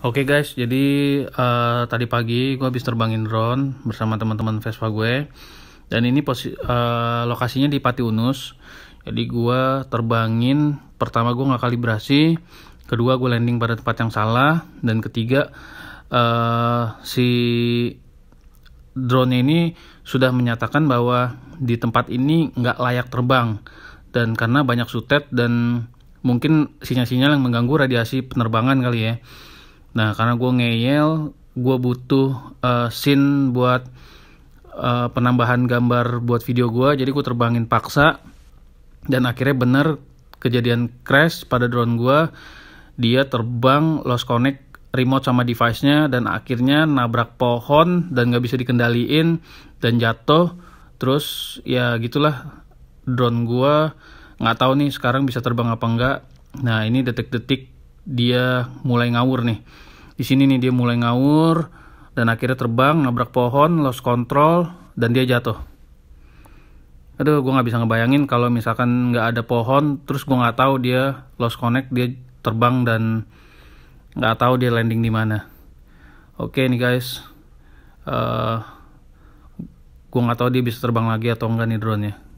Oke okay guys, jadi uh, tadi pagi gue habis terbangin drone bersama teman-teman Vespa gue. Dan ini posi uh, lokasinya di Pati Unus. Jadi gue terbangin, pertama gue nggak kalibrasi, kedua gue landing pada tempat yang salah, dan ketiga uh, si drone ini sudah menyatakan bahwa di tempat ini nggak layak terbang. Dan karena banyak sutet dan mungkin sinyal-sinyal yang mengganggu radiasi penerbangan kali ya Nah karena gue ngeyel, gue butuh uh, scene buat uh, penambahan gambar buat video gue, jadi gue terbangin paksa dan akhirnya bener kejadian crash pada drone gue, dia terbang lost connect remote sama device-nya dan akhirnya nabrak pohon dan gak bisa dikendaliin dan jatuh terus ya gitulah drone gue. nggak tahu nih sekarang bisa terbang apa enggak nah ini detik-detik dia mulai ngawur nih. Di sini nih dia mulai ngawur dan akhirnya terbang nabrak pohon, lost control dan dia jatuh. Aduh, gue nggak bisa ngebayangin kalau misalkan nggak ada pohon, terus gue nggak tahu dia lost connect, dia terbang dan nggak tahu dia landing di mana. Oke nih guys, uh, eh, gue nggak tahu dia bisa terbang lagi atau enggak nih drone-nya.